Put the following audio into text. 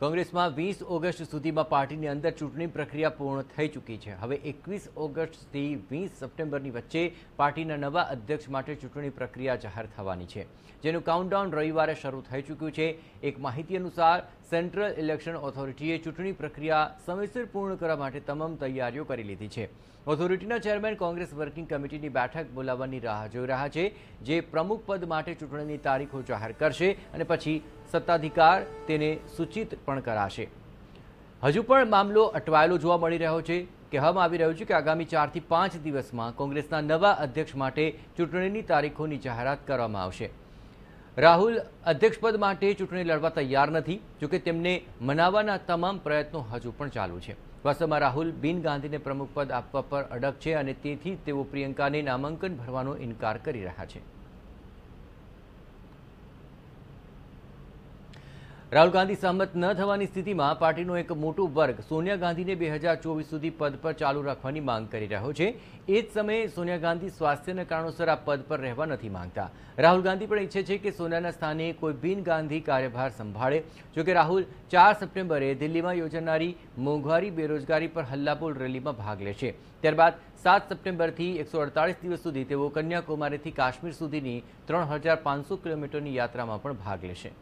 કોંગ્રેસમાં વીસ ઓગસ્ટ સુધીમાં પાર્ટીની અંદર ચૂંટણી પ્રક્રિયા પૂર્ણ થઈ ચૂકી છે હવે એકવીસ ઓગસ્ટથી વીસ સપ્ટેમ્બરની વચ્ચે પાર્ટીના નવા અધ્યક્ષ માટે ચૂંટણી પ્રક્રિયા જાહેર થવાની છે જેનું કાઉન્ટડાઉન રવિવારે શરૂ થઈ ચૂક્યું છે એક માહિતી અનુસાર સેન્ટ્રલ ઇલેક્શન ઓથોરિટીએ ચૂંટણી પ્રક્રિયા સમયસર પૂર્ણ કરવા માટે તમામ તૈયારીઓ કરી લીધી છે ઓથોરિટીના ચેરમેન કોંગ્રેસ વર્કિંગ કમિટીની બેઠક બોલાવવાની રાહ જોઈ રહ્યા છે જે પ્રમુખ પદ માટે ચૂંટણીની તારીખો જાહેર કરશે અને પછી સત્તાધિકાર તેને સૂચિત પણ કરાશે હજુ પણ મામલો અટવાયેલો જોવા મળી રહ્યો છે કહેવામાં આવી રહ્યું છે કે આગામી ચારથી પાંચ દિવસમાં કોંગ્રેસના નવા અધ્યક્ષ માટે ચૂંટણીની તારીખોની જાહેરાત કરવામાં આવશે રાહુલ અધ્યક્ષપદ માટે ચૂંટણી લડવા તૈયાર નથી જોકે તેમને મનાવવાના તમામ પ્રયત્નો હજુ પણ ચાલુ છે વાસ્તવમાં રાહુલ બિન ગાંધીને પ્રમુખપદ આપવા પર અડગ છે અને તેથી તેઓ પ્રિયંકાને નામાંકન ભરવાનો ઇનકાર કરી રહ્યા છે રાહુલ ગાંધી સહમત ન થવાની સ્થિતિમાં પાર્ટીનો એક મોટો વર્ગ સોનિયા ગાંધીને બે હજાર ચોવીસ સુધી પદ પર ચાલુ રાખવાની માંગ કરી રહ્યો છે એ જ સમયે સોનિયા ગાંધી સ્વાસ્થ્યના કારણોસર આ પદ પર રહેવા નથી માંગતા રાહુલ ગાંધી પણ ઈચ્છે છે કે સોનિયાના સ્થાને કોઈ બિન ગાંધી કાર્યભાર સંભાળે જોકે રાહુલ ચાર સપ્ટેમ્બરે દિલ્હીમાં યોજાનારી મોંઘવારી બેરોજગારી પર હલ્લાબોલ રેલીમાં ભાગ લેશે ત્યારબાદ સાત સપ્ટેમ્બરથી એકસો અડતાળીસ દિવસ સુધી તેઓ કન્યાકુમારીથી કાશ્મીર સુધીની ત્રણ હજાર પાંચસો કિલોમીટરની યાત્રામાં પણ ભાગ લેશે